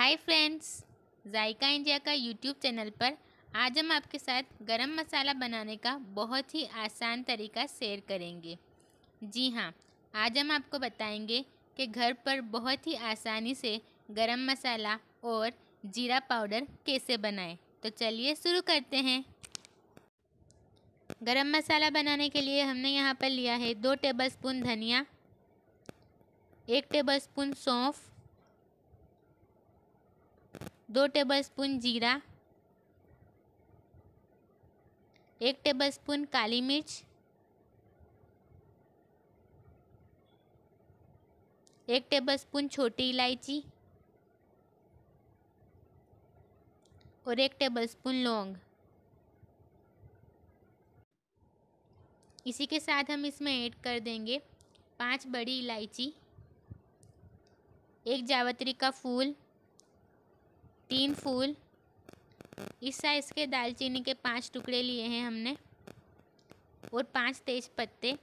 हाय friends Zaika India का YouTube channel पर आज हम आपके साथ गरम मसाला बनाने का बहुत ही आसान तरीका शेयर करेंगे जी हाँ आज हम आपको बताएंगे कि घर पर बहुत ही आसानी से गरम मसाला और जीरा पाउडर कैसे बनाएं तो चलिए शुरू करते हैं गरम मसाला बनाने के लिए हमने यहाँ पर लिया है दो टेबल धनिया एक स्पून सौंफ दो टेबलस्पून जीरा एक टेबलस्पून काली मिर्च एक टेबलस्पून छोटी इलायची और एक टेबलस्पून लौंग इसी के साथ हम इसमें ऐड कर देंगे पांच बड़ी इलायची एक जावत्री का फूल तीन फूल इस साइज़ के दालचीनी के पांच टुकड़े लिए हैं हमने और पांच तेज पत्ते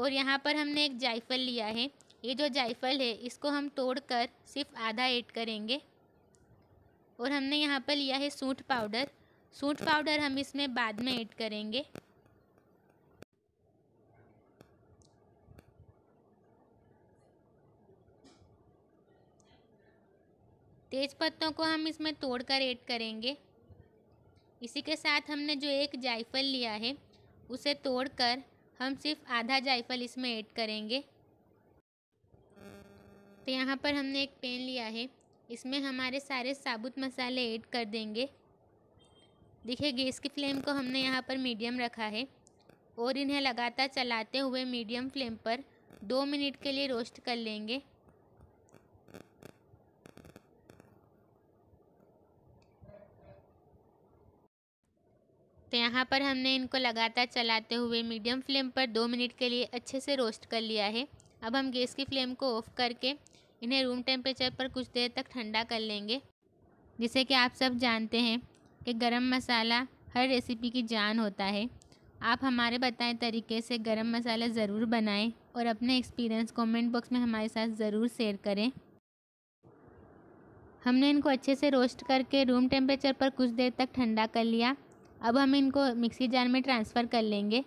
और यहाँ पर हमने एक जायफल लिया है ये जो जायफल है इसको हम तोड़कर सिर्फ आधा ऐड करेंगे और हमने यहाँ पर लिया है सूट पाउडर सूट पाउडर हम इसमें बाद में ऐड करेंगे तेज पत्तों को हम इसमें तोड़ कर ऐड करेंगे इसी के साथ हमने जो एक जायफल लिया है उसे तोड़कर हम सिर्फ आधा जायफल इसमें ऐड करेंगे तो यहाँ पर हमने एक पेन लिया है इसमें हमारे सारे साबुत मसाले ऐड कर देंगे देखिए गैस की फ्लेम को हमने यहाँ पर मीडियम रखा है और इन्हें लगातार चलाते हुए मीडियम फ्लेम पर दो मिनट के लिए रोस्ट कर लेंगे तो यहाँ पर हमने इनको लगातार चलाते हुए मीडियम फ्लेम पर दो मिनट के लिए अच्छे से रोस्ट कर लिया है अब हम गैस की फ्लेम को ऑफ़ करके इन्हें रूम टेम्परेचर पर कुछ देर तक ठंडा कर लेंगे जैसे कि आप सब जानते हैं कि गरम मसाला हर रेसिपी की जान होता है आप हमारे बताए तरीके से गरम मसाला ज़रूर बनाएं और अपने एक्सपीरियंस कमेंट बॉक्स में हमारे साथ ज़रूर शेयर करें हमने इनको अच्छे से रोस्ट करके रूम टेम्परेचर पर कुछ देर तक ठंडा कर लिया अब हम इनको मिक्सी जार में ट्रांसफ़र कर लेंगे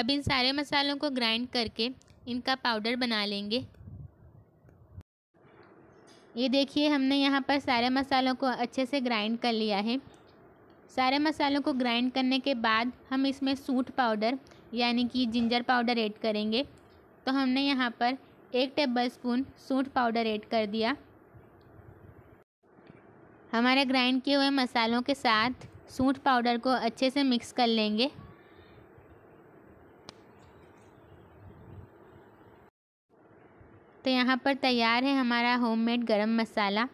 अब इन सारे मसालों को ग्राइंड करके इनका पाउडर बना लेंगे ये देखिए हमने यहाँ पर सारे मसालों को अच्छे से ग्राइंड कर लिया है सारे मसालों को ग्राइंड करने के बाद हम इसमें सूट पाउडर यानी कि जिंजर पाउडर ऐड करेंगे तो हमने यहाँ पर एक टेबल स्पून सूट पाउडर ऐड कर दिया हमारे ग्राइंड किए हुए मसालों के साथ सूट पाउडर को अच्छे से मिक्स कर लेंगे तो यहाँ पर तैयार है हमारा होममेड गरम मसाला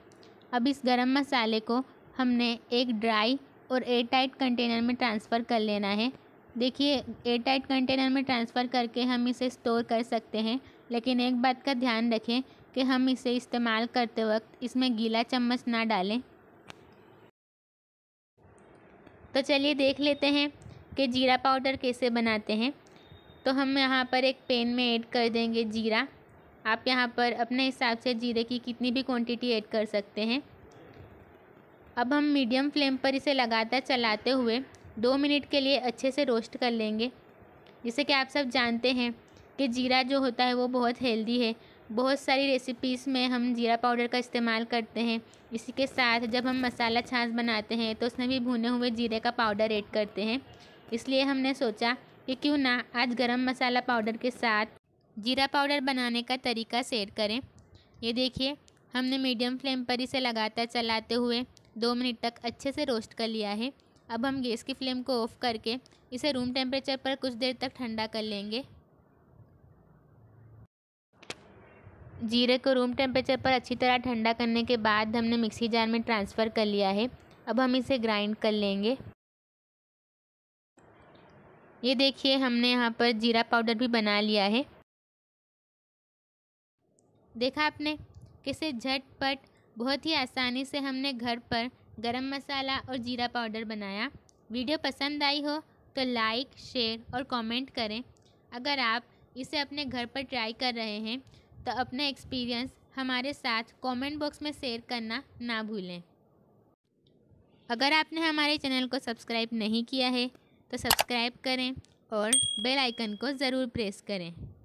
अब इस गरम मसाले को हमने एक ड्राई और एयर टाइट कंटेनर में ट्रांसफ़र कर लेना है देखिए एयर टाइट कंटेनर में ट्रांसफ़र करके हम इसे स्टोर कर सकते हैं लेकिन एक बात का ध्यान रखें कि हम इसे इस्तेमाल करते वक्त इसमें गीला चम्मच ना डालें तो चलिए देख लेते हैं कि जीरा पाउडर कैसे बनाते हैं तो हम यहाँ पर एक पेन में ऐड कर देंगे जीरा आप यहाँ पर अपने हिसाब से जीरे की कितनी भी क्वांटिटी ऐड कर सकते हैं अब हम मीडियम फ्लेम पर इसे लगातार चलाते हुए दो मिनट के लिए अच्छे से रोस्ट कर लेंगे जैसे कि आप सब जानते हैं कि जीरा जो होता है वो बहुत हेल्दी है बहुत सारी रेसिपीज़ में हम ज़ीरा पाउडर का इस्तेमाल करते हैं इसी के साथ जब हम मसाला छाछ बनाते हैं तो उसमें भी भुने हुए जीरे का पाउडर ऐड करते हैं इसलिए हमने सोचा कि क्यों ना आज गरम मसाला पाउडर के साथ जीरा पाउडर बनाने का तरीका शेयर करें ये देखिए हमने मीडियम फ्लेम पर इसे लगातार चलाते हुए दो मिनट तक अच्छे से रोस्ट कर लिया है अब हम गैस की फ्लेम को ऑफ़ करके इसे रूम टेम्परेचर पर कुछ देर तक ठंडा कर लेंगे जीरे को रूम टेम्परेचर पर अच्छी तरह ठंडा करने के बाद हमने मिक्सी जार में ट्रांसफ़र कर लिया है अब हम इसे ग्राइंड कर लेंगे ये देखिए हमने यहाँ पर जीरा पाउडर भी बना लिया है देखा आपने किसे झटपट बहुत ही आसानी से हमने घर पर गरम मसाला और जीरा पाउडर बनाया वीडियो पसंद आई हो तो लाइक शेयर और कमेंट करें अगर आप इसे अपने घर पर ट्राई कर रहे हैं तो अपना एक्सपीरियंस हमारे साथ कमेंट बॉक्स में शेयर करना ना भूलें अगर आपने हमारे चैनल को सब्सक्राइब नहीं किया है तो सब्सक्राइब करें और बेल आइकन को ज़रूर प्रेस करें